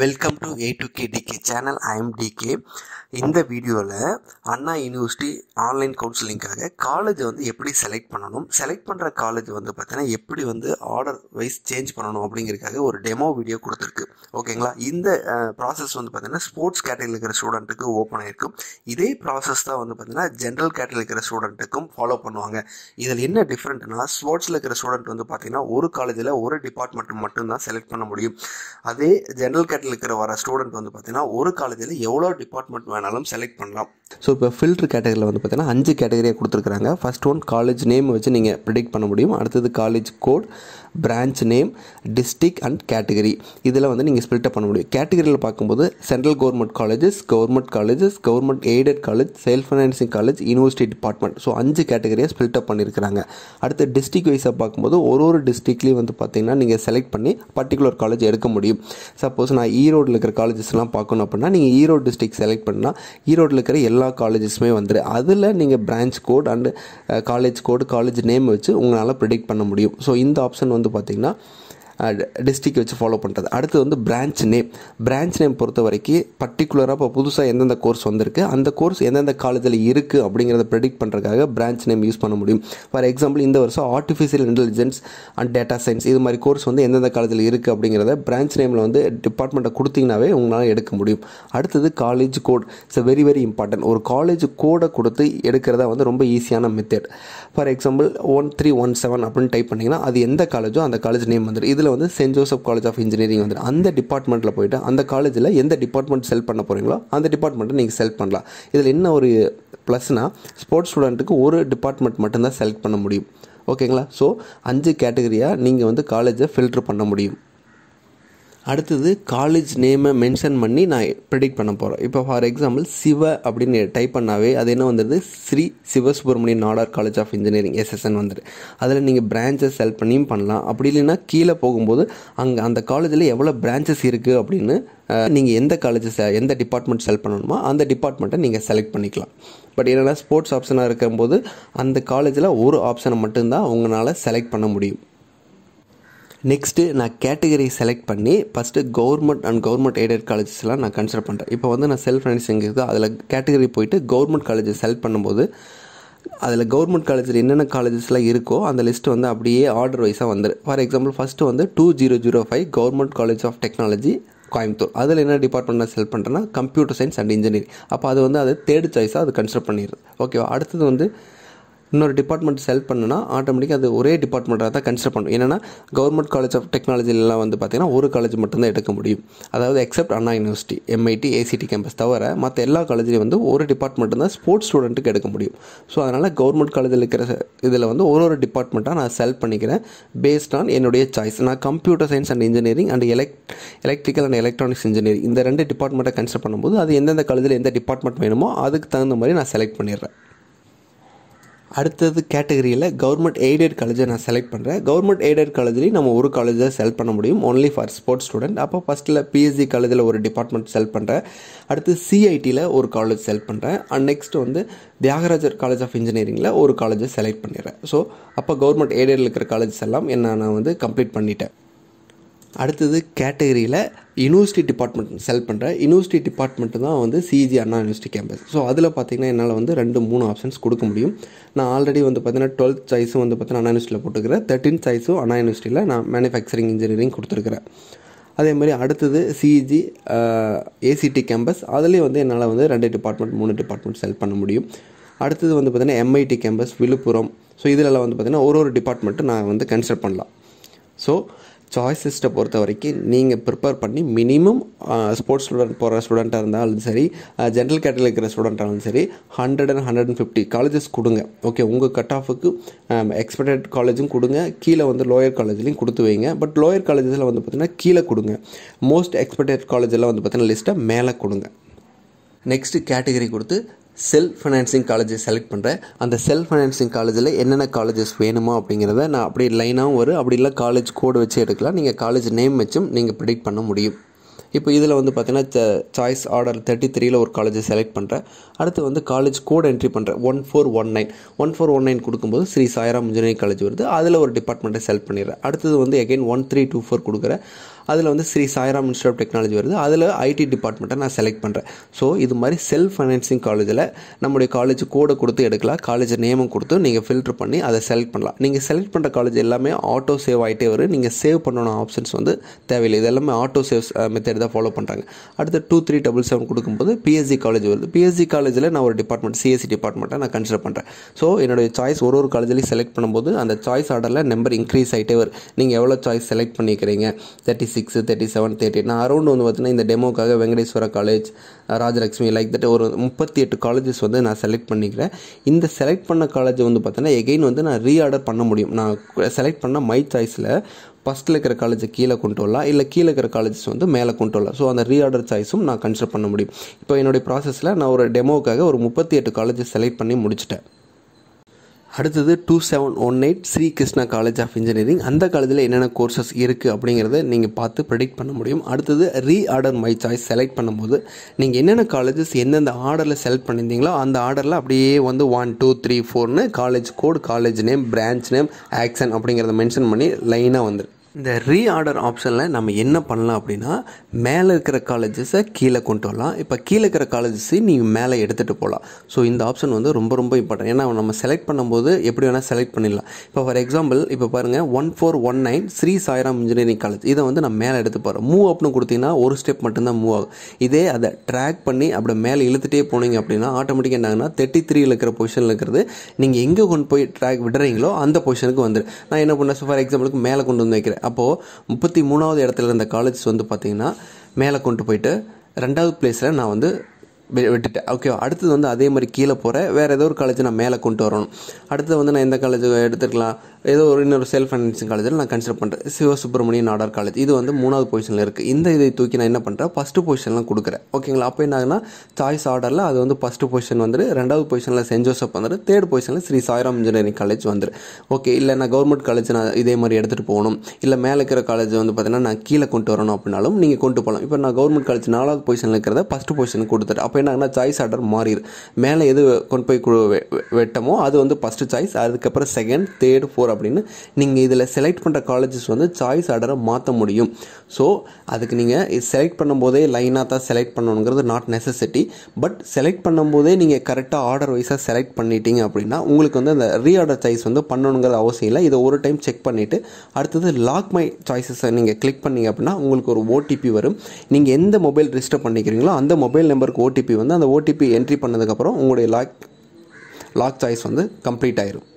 welcome to A to K TK channel I'm TK இந்த வீடியோவில் Anna university online கவுன்சிலிங்காக college வந்து எப்படி செலக்ட் பண்ணணும் செலக்ட் பண்ணுற காலேஜ் வந்து பார்த்தீங்கன்னா எப்படி வந்து ஆர்டர் வைஸ் சேஞ்ச் பண்ணணும் அப்படிங்கிறதுக்காக ஒரு டெமோ வீடியோ கொடுத்துருக்கு ஓகேங்களா இந்த ப்ராசஸ் வந்து பார்த்தீங்கன்னா ஸ்போர்ட்ஸ் கேட்டகரியில் இருக்கிற ஸ்டூடெண்ட்டுக்கு ஓப்பன் ஆகிருக்கும் இதே ப்ராசஸ் தான் வந்து பார்த்தீங்கன்னா ஜென்ரல் கேட்டகரியில் இருக்கிற ஸ்டூடெண்ட்டுக்கும் ஃபாலோ பண்ணுவாங்க இதில் என்ன டிஃப்ரெண்ட்னா ஸ்போர்ட்ஸில் இருக்கிற ஸ்டூடெண்ட் வந்து பார்த்தீங்கன்னா ஒரு காலேஜில் ஒரு டிபார்ட்மெண்ட் மட்டும்தான் செலக்ட் பண்ண முடியும் அதே ஜென்ரல் கேட்டகரியில் இருக்கிற வர ஸ்டூடெண்ட் வந்து பார்த்தீங்கன்னா ஒரு காலேஜில் எவ்வளோ டிபார்ட்மெண்ட் வேணாலும் செலக்ட் பண்ணலாம் ஸோ இப்போ ஃபில்டர் கேட்டகரியில் வந்து பார்த்தீங்கன்னா அஞ்சு கேட்டகரியாக கொடுத்துருக்காங்க ஃபஸ்ட் ஒன் காலேஜ் நேம் வச்சு நீங்கள் ப்ரிடிக்ட் பண்ண முடியும் அடுத்தது college code branch name district and category இதில் வந்து நீங்கள் ஸ்பில்டப் பண்ண முடியும் கேட்டகரியில் பார்க்கும்போது central government colleges government colleges government aided college self financing college university department so அஞ்சு கேட்டகரியாக ஸ்பில்டப் பண்ணியிருக்கிறாங்க அடுத்து டிஸ்ட்ரிக் வைஸாக பார்க்கும்போது ஒரு ஒரு டிஸ்ட்ரிக்ட்லேயும் வந்து பார்த்தீங்கன்னா நீங்கள் செலக்ட் பண்ணி பர்டிகுலர் காலேஜ் எடுக்க முடியும் சப்போஸ் நான் ஈரோடில் இருக்கிற காலேஜஸ்லாம் பார்க்கணும் அப்படின்னா நீங்கள் ஈரோடு டிஸ்ட்ரிக் செலக்ட் பண்ணால் ஈரோடில் இருக்கிற எல்லா எல்லா காலேஜஸுமே வந்துடு அதில் நீங்கள் branch code and college code college name வச்சு உங்களால் ப்ரிடிக்ட் பண்ண முடியும் ஸோ இந்த ஆப்ஷன் வந்து பார்த்திங்கன்னா டிஸ்ட்ரிக்ட் வச்சு ஃபாலோ பண்ணுறது அடுத்தது வந்து பிரான்ச் நேம் பிரான்ச் நேம் பொறுத்த வரைக்கும் பர்டிகுலராக இப்போ புதுசாக எந்தெந்த கோர்ஸ் வந்திருக்கு அந்த கோர்ஸ் எந்தெந்த காலேஜில் இருக்குது அப்படிங்கிறத ப்ரெடிக்ட் பண்ணுறதுக்காக பிரான்ச் நேம் யூஸ் பண்ண முடியும் ஃபார் எக்ஸாம்பிள் இந்த வருஷம் artificial intelligence and data science இது மாதிரி கோர்ஸ் வந்து எந்தெந்த காலேஜில் இருக்குது அப்படிங்கிறத பிரான்ச் நேமில் வந்து டிபார்ட்மெண்ட்டை கொடுத்தீங்கனாவே உங்களால் எடுக்க முடியும் அடுத்தது college code it's very very important ஒரு காலேஜ் கோடை கொடுத்து எடுக்கிறதா வந்து ரொம்ப ஈஸியான method for example one three one seven அப்படின்னு டைப் பண்ணிங்கன்னா அது எந்த காலேஜோ அந்த காலேஜ் நேம் வந்துடும் இதில் பக்கத்தில் வந்து saint Joseph college of engineering வந்து அந்த டிபார்ட்மெண்ட்டில் போயிட்டு அந்த காலேஜில் எந்த டிபார்ட்மெண்ட் செல் பண்ண போகிறீங்களோ அந்த டிபார்ட்மெண்ட்டை நீங்கள் செல் பண்ணலாம் இதில் என்ன ஒரு ப்ளஸ்னால் ஸ்போர்ட்ஸ் ஸ்டூடெண்ட்டுக்கு ஒரு டிபார்ட்மெண்ட் மட்டும்தான் செலக்ட் பண்ண முடியும் ஓகேங்களா ஸோ அஞ்சு கேட்டகரியாக நீங்கள் வந்து காலேஜை ஃபில்ட்ரு பண்ண முடியும் அடுத்தது காலேஜ் நேமை மென்ஷன் பண்ணி நான் ப்ரிடிக்ட் பண்ண போகிறேன் இப்போ ஃபார் எக்ஸாம்பிள் சிவ அப்படின்னு டைப் பண்ணாவே அது என்ன வந்துடுது Sri Sivasubramaniya Nadar college of engineering SSN வந்துடு அதில் நீங்கள் பிரான்ச்சஸ் செல் பண்ணியும் பண்ணலாம் அப்படி இல்லைன்னா கீழே போகும்போது அங்கே அந்த காலேஜில் எவ்வளோ பிரான்ச்சஸ் இருக்குது அப்படின்னு நீங்கள் எந்த காலேஜஸ் எந்த டிபார்ட்மெண்ட் செல் பண்ணணுமோ அந்த டிபார்ட்மெண்ட்டை நீங்கள் செலக்ட் பண்ணிக்கலாம் பட் என்னென்னா ஸ்போர்ட்ஸ் ஆப்ஷனாக இருக்கும்போது அந்த காலேஜில் ஒரு ஆப்ஷனை மட்டும்தான் உங்களால் செலக்ட் பண்ண முடியும் நெக்ஸ்ட்டு நான் கேட்டகரி செலக்ட் பண்ணி first government and government aided காலேஜஸ்லாம் நான் கன்சிடர் பண்ணுறேன் இப்போ வந்து நான் செல்ஃப் ஃபைனான்சிங் இருக்குது அதில் கேட்டகரி போயிட்டு கவர்மெண்ட் காலேஜ் செலக்ட் பண்ணும்போது அதில் கவர்மெண்ட் காலேஜில் என்னென்ன காலேஜஸ்லாம் இருக்கோ அந்த லிஸ்ட்டு வந்து அப்படியே ஆர்டர் வைஸாக வந்துரு ஃபார் எக்ஸாம்பிள் ஃபஸ்ட்டு வந்து two zero zero five government college of technology Coimbatore அதில் என்ன டிபார்ட்மெண்ட் நான் செல் பண்ணுறேன்னா கம்ப்யூட்டர் சயின்ஸ் அண்ட் இன்ஜினியரிங் அப்போ அது வந்து அது தேர்ட் சாய்ஸாக அது கன்சிடர் பண்ணிடுது ஓகேவா அடுத்தது வந்து இன்னொரு டிபார்ட்மெண்ட் செல் பண்ணுனா ஆட்டோமேட்டிக்காக அது ஒரே டிபார்ட்மெண்ட்டாக தான் கன்சிடர் பண்ணும் என்னென்னா கவர்மெண்ட் காலேஜ் ஆஃப் டெக்னாலஜிலாம் வந்து பார்த்திங்கன்னா ஒரு காலேஜ் மட்டும்தான் எடுக்க முடியும் அதாவது except Anna university MIT ACT campus தவிர மற்ற எல்லா காலேஜ்லையும் வந்து ஒரு டிபார்ட்மெண்ட்டு தான் ஸ்போர்ட்ஸ் ஸ்டூடெண்ட்டுக்கு எடுக்க முடியும் ஸோ அதனால் கவர்மெண்ட் காலேஜில் இருக்கிற இதில் வந்து ஒரு ஒரு டிபார்ட்மெண்ட்டாக நான் செலக்ட் பண்ணிக்கிறேன் பேஸ்ட் ஆன் என்னுடைய சாய்ஸ் நான் computer science and engineering and elect electrical and electronics engineering இந்த ரெண்டு டிபார்ட்மெண்ட்டை கன்சிடர் பண்ணும்போது அது எந்தெந்த காலேஜில் எந்த டிபார்ட்மெண்ட் வேணுமோ அதுக்கு தகுந்த மாதிரி நான் செலக்ட் பண்ணிடுறேன் அடுத்தது கேட்டகரியில் கவர்மெண்ட் எய்டட் காலேஜை நான் செலக்ட் பண்ணுறேன் கவர்மெண்ட் எய்டட் காலேஜ்லேயும் நம்ம ஒரு காலேஜ் தான் செலக்ட் பண்ண முடியும் ஒன்லி ஃபார் ஸ்போர்ட்ஸ் ஸ்டூடெண்ட் அப்போ ஃபஸ்ட்டில் பிஎஸ்சி காலேஜில் ஒரு டிபார்ட்மெண்ட் செலக்ட் பண்ணுறேன் அடுத்து சிஐடியில் ஒரு காலேஜ் செலக்ட் பண்ணுறேன் அண்ட் நெக்ஸ்ட் வந்து தியாகராஜர் காலேஜ் ஆஃப் இன்ஜினியரிங்கில் ஒரு காலேஜை செலக்ட் பண்ணிடுறேன் ஸோ அப்போ கவர்மெண்ட் எய்டட் இருக்கிற காலேஜஸ் எல்லாம் என்ன நான் வந்து கம்ப்ளீட் பண்ணிட்டேன் அடுத்தது கேட்டகரியில் யூனிவர்சிட்டி டிபார்ட்மெண்ட் செல் பண்ணுற யூனிவர்சிட்டி டிபார்ட்மெண்ட்டு தான் வந்து CG Anna university campus so அதில் பார்த்தீங்கன்னா என்னால் வந்து ரெண்டு மூணு ஆப்ஷன்ஸ் கொடுக்க முடியும் நான் ஆல்ரெடி வந்து பார்த்தீங்கன்னா டுவெல்த் சைஸும் வந்து பார்த்தீங்கன்னா அண்ணா யூனிவர்சிட்டியில் போட்டுக்கிறேன் தேர்ட்டின் சைஸும் அண்ணா யூனிவர்சிட்டியில் நான் மேனுஃபேக்சரிங் இன்ஜினியரிங் கொடுத்துருக்குறேன் அதே மாதிரி அடுத்தது சிஜி ஏசிடி கேம்பஸ் அதுலேயும் வந்து என்னால் வந்து ரெண்டு டிபார்ட்மெண்ட் மூணு டிபார்ட்மெண்ட் செல் பண்ண முடியும் அடுத்தது வந்து பார்த்திங்கன்னா எம்ஐடி கேம்பஸ் விழுப்புரம் ஸோ இதிலலாம் வந்து பார்த்திங்கன்னா ஒரு ஒரு டிபார்ட்மெண்ட்டு நான் வந்து கன்சிடர் பண்ணலாம் ஸோ சாய்ஸ் பொறுத்த வரைக்கும் நீங்கள் ப்ரிப்பேர் பண்ணி மினிமம் ஸ்போர்ட்ஸ் ஸ்டூடெண்ட் போகிற ஸ்டூடெண்ட்டாக இருந்தாலும் சரி ஜென்ரல் கேட்டகரி இருக்கிற இருந்தாலும் சரி hundred and hundred and fifty colleges கொடுங்க ஓகே உங்கள் கட் ஆஃபுக்கு எக்ஸ்பெக்டட் காலேஜும் கொடுங்க கீழே வந்து லோயர் காலேஜ்லையும் கொடுத்து வைங்க பட் லோயர் காலேஜஸில் வந்து பார்த்திங்கன்னா கீழே கொடுங்க மோஸ்ட் எக்ஸ்பெக்டட் காலேஜெல்லாம் வந்து பார்த்திங்கன்னா லிஸ்ட்டை மேலே கொடுங்க நெக்ஸ்ட்டு கேட்டகரி கொடுத்து செல்ஃப் ஃபைனான்சிங் காலேஜை செலக்ட் பண்ணுறேன் அந்த செல்ஃப் ஃபைனான்சிங் காலேஜில் என்னென்ன காலேஜஸ் வேணுமோ அப்படிங்கிறத நான் அப்படி லைனாகவும் வரும் அப்படி இல்லை காலேஜ் கோடு வச்சு எடுக்கலாம் நீங்கள் காலேஜ் நேம் வச்சும் நீங்கள் ப்ரிடிக்ட் பண்ண முடியும் இப்போ இதில் வந்து பார்த்தீங்கன்னா சாய்ஸ் ஆர்டர் தேர்ட்டி த்ரீயில் ஒரு காலேஜை செலக்ட் பண்ணுறேன் அடுத்து வந்து காலேஜ் கோட் என்ட்ரி பண்ணுறேன் one four one nine one four one nine கொடுக்கும்போது ஸ்ரீ சாய்ராம் இன்ஜினியரிங் காலேஜ் வருது அதில் ஒரு டிபார்ட்மெண்ட்டை செலக்ட் பண்ணிடுறேன் அடுத்தது வந்து again one three two four கொடுக்குறேன் அதில் வந்து Sri Sairam institute of technology வருது அதில் ஐடி டிபார்ட்மெண்ட்டை நான் செலக்ட் பண்ணுறேன் ஸோ இது மாதிரி செல்ஃப் ஃபைனான்சிங் காலேஜில் நம்முடைய காலேஜ் கோடை கொடுத்து எடுக்கலாம் காலேஜ் நேமும் கொடுத்து நீங்கள் ஃபில்ட்ரு பண்ணி அதை செலக்ட் பண்ணலாம் நீங்கள் செலக்ட் பண்ணுற காலேஜ் எல்லாமே ஆட்டோ சேவ் ஆகிட்டே வரும் நீங்கள் சேவ் பண்ணணும் ஆப்ஷன்ஸ் வந்து தேவையில்லை இது எல்லாமே ஆட்டோ சேவ் மெத்தட் மாதிரி தான் ஃபாலோ பண்ணுறாங்க அடுத்து டூ த்ரீ டபுள் செவன் கொடுக்கும்போது பிஎஸ்சி காலேஜ் வருது பிஎஸ்சி காலேஜில் நான் ஒரு டிபார்ட்மெண்ட் சிஎஸ்சி டிபார்ட்மெண்ட்டை நான் கன்சிடர் பண்ணுறேன் ஸோ என்னுடைய சாய்ஸ் ஒரு ஒரு காலேஜ்லேயும் செலக்ட் பண்ணும்போது அந்த சாய்ஸ் ஆர்டரில் நம்பர் இன்க்ரீஸ் ஆகிட்டே வரும் நீங்கள் எவ்வளோ சாய்ஸ் செலக்ட் பண்ணிக்கிறீங்க thirty six thirty seven thirty நான் அரௌண்ட் வந்து பார்த்தீங்கன்னா இந்த டெமோக்காக Venkateswara college Rajalakshmi like that ஒரு முப்பத்தி எட்டு காலேஜஸ் வந்து நான் செலக்ட் பண்ணிக்கிறேன் இந்த செலக்ட் பண்ண காலேஜ் வந்து பார்த்தீங்கன்னா எகெயின் வந்து நான் ரீஆர்டர் பண்ண முடியும் நான் செலக்ட் பண்ண மை சாய்ஸில் ஃபஸ்ட்டில் இருக்கிற காலேஜை கீழே கொண்டு வரலாம் இல்லை கீழே இருக்கிற காலேஜஸ் வந்து மேலே கொண்டு வரலாம் ஸோ அந்த ரீஆர்டர் சாய்ஸும் நான் கன்சிடர் பண்ண முடியும் இப்போ என்னுடைய ப்ராசஸில் நான் ஒரு டெமோக்காக ஒரு முப்பத்தி எட்டு காலேஜஸ் செலக்ட் பண்ணி முடிச்சிட்டேன் அடுத்தது two seven one eight Sri Krishna college of engineering அந்த காலேஜில் என்னென்ன கோர்சஸ் இருக்குது அப்படிங்கிறத நீங்கள் பார்த்து ப்ரெடிக்ட் பண்ண முடியும் அடுத்தது reorder my choice select பண்ணும்போது நீங்கள் என்னென்ன காலேஜஸ் எந்தெந்த ஆர்டரில் செலக்ட் பண்ணியிருந்தீங்களோ அந்த ஆர்டரில் அப்படியே வந்து ஒன் டூ த்ரீ ஃபோர்னு college code college name branch name action அப்படிங்கிறத மென்ஷன் பண்ணி லைனாக வந்துடும் இந்த ரீஆர்டர் ஆப்ஷனில் நம்ம என்ன பண்ணலாம் அப்படின்னா மேலே இருக்கிற காலேஜஸை கீழே கொண்டு வரலாம் இப்போ கீழே இருக்கிற காலேஜஸை நீங்கள் மேலே எடுத்துகிட்டு போகலாம் ஸோ இந்த ஆப்ஷன் வந்து ரொம்ப ரொம்ப இம்பார்ட்டன்ட் ஏன்னா நம்ம செலக்ட் பண்ணும்போது எப்படி வேணால் செலக்ட் பண்ணிடலாம் இப்போ ஃபார் எக்ஸாம்பிள் இப்போ பாருங்கள் one four one nine Sri Sairam engineering college இதை வந்து நான் மேலே எடுத்து போகிறோம் மூவ் அப்னு கொடுத்தீங்கன்னா ஒரு ஸ்டெப் மட்டும்தான் மூவ் ஆகும் இதே அதை ட்ராக் பண்ணி அப்படி மேலே இழுத்துகிட்டே போனீங்க அப்படின்னா ஆட்டோமேட்டிக்காக என்னாங்கன்னா தேர்ட்டி த்ரீயில் இருக்கிற பொசிஷனில் இருக்கிறது நீங்கள் எங்கே கொண்டு போய் ட்ராக் விடுறீங்களோ அந்த பொசிஷனுக்கு வந்துடும் நான் என்ன பண்ணேன் ஃபார் எக்ஸாம்பிளுக்கு மேலே கொண்டு வந்து வைக்கிறேன் அப்போது முப்பத்தி மூணாவது இடத்துல இருந்த காலேஜ் வந்து பார்த்திங்கன்னா மேலே கொண்டு போயிட்டு ரெண்டாவது பிளேஸில் நான் வந்து விட்டுட்டேன் ஓகே அடுத்தது வந்து அதே மாதிரி கீழே போகிற வேறு ஏதோ ஒரு காலேஜ் நான் மேலே கொண்டு வரணும் அடுத்தது வந்து நான் எந்த காலேஜ் எடுத்துக்கலாம் ஏதோ ஒரு இன்னொரு செல்ஃப் ஃபைனான்சிங் காலேஜில் நான் கன்சிடர் பண்ணுறேன் சிவசுப்ரமணியன் நாடார் காலேஜ் இது வந்து மூணாவது பொசிஷனில் இருக்குது இந்த இதை தூக்கி நான் என்ன பண்ணுறேன் ஃபஸ்ட்டு பொசிஷன்லாம் கொடுக்குறேன் ஓகேங்களா அப்போ என்ன ஆகுனா சாய்ஸ் ஆர்டரில் அது வந்து ஃபஸ்ட்டு பொசிஷன் வந்துட்டு ரெண்டாவது பொசிஷனில் சென்ட் ஜோசப் வந்துட்டு தேர்ட் பொசிஷனில் ஸ்ரீ சாய்ராம் இன்ஜினியரிங் காலேஜ் வந்துரு ஓகே இல்லை நான் கவர்மெண்ட் காலேஜ் நான் இதே மாதிரி எடுத்துகிட்டு போகணும் இல்லை மேலே இருக்கிற காலேஜ் வந்து பார்த்தீங்கன்னா நான் கீழே கொண்டு வரணும் அப்படின்னாலும் நீங்கள் கொண்டு போகலாம் இப்போ நான் கவர்மெண்ட் காலேஜ் நாலாவது பொசிஷனில் இருக்கிறத ஃபஸ்ட்டு பொசிஷன் கொடுத்துட்டு அப்போ அப்போ என்னாங்கன்னா சாய்ஸ் ஆர்டர் மாறிடு மேலே எது கொண்டு போய் குழு வெட்டமோ அது வந்து ஃபஸ்ட்டு சாய்ஸ் அதுக்கப்புறம் செகண்ட் தேர்டு ஃபோர் அப்படின்னு நீங்கள் இதில் செலக்ட் பண்ணுற காலேஜஸ் வந்து சாய்ஸ் ஆர்டரை மாற்ற முடியும் ஸோ அதுக்கு நீங்கள் செலக்ட் பண்ணும்போதே லைனாக தான் செலக்ட் பண்ணணுங்கிறது நாட் நெசசிட்டி பட் செலக்ட் பண்ணும்போதே நீங்கள் கரெக்டாக ஆர்டர் வைஸாக செலக்ட் பண்ணிட்டீங்க அப்படின்னா உங்களுக்கு வந்து அந்த ரீஆர்டர் சாய்ஸ் வந்து பண்ணணுங்கிற அவசியம் இல்லை இதை ஒரு டைம் செக் பண்ணிவிட்டு அடுத்தது லாக் மை சாய்ஸஸை நீங்கள் கிளிக் பண்ணிங்க அப்படின்னா உங்களுக்கு ஒரு ஓடிபி வரும் நீங்கள் எந்த மொபைல் ரிஜிஸ்டர் பண்ணிக்கிறீங்களோ அந்த மொபைல் நம்பருக்கு ஓடிபி ஓடிபி வந்து அந்த ஓடிபி என்ட்ரி பண்ணதுக்கப்புறம் உங்களுடைய லாக் லாக் சாய்ஸ் வந்து கம்ப்ளீட் ஆயிரும்